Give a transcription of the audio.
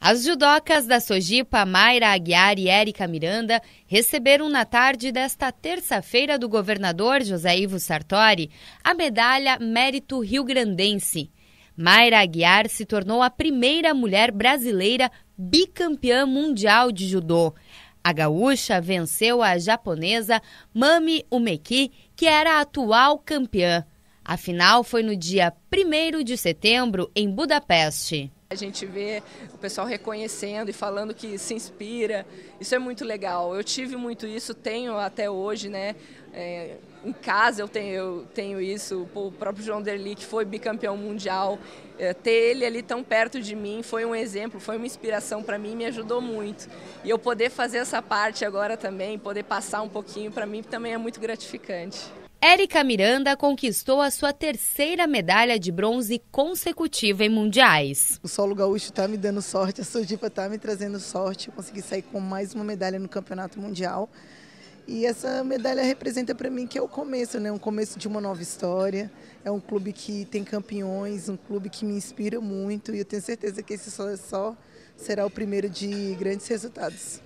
As judocas da Sojipa, Mayra Aguiar e Érica Miranda, receberam na tarde desta terça-feira do governador José Ivo Sartori a medalha Mérito Rio Grandense. Mayra Aguiar se tornou a primeira mulher brasileira bicampeã mundial de judô. A gaúcha venceu a japonesa Mami Umeki, que era a atual campeã. A final foi no dia 1 de setembro, em Budapeste. A gente vê o pessoal reconhecendo e falando que se inspira. Isso é muito legal. Eu tive muito isso, tenho até hoje, né? É, em casa eu tenho, eu tenho isso. O próprio João Derli, que foi bicampeão mundial, é, ter ele ali tão perto de mim foi um exemplo, foi uma inspiração para mim, me ajudou muito. E eu poder fazer essa parte agora também, poder passar um pouquinho, para mim também é muito gratificante. Érica Miranda conquistou a sua terceira medalha de bronze consecutiva em mundiais. O solo gaúcho está me dando sorte, a Sujipa está me trazendo sorte. Eu consegui sair com mais uma medalha no Campeonato Mundial. E essa medalha representa para mim que é o começo, né? Um começo de uma nova história. É um clube que tem campeões, um clube que me inspira muito. E eu tenho certeza que esse solo só será o primeiro de grandes resultados.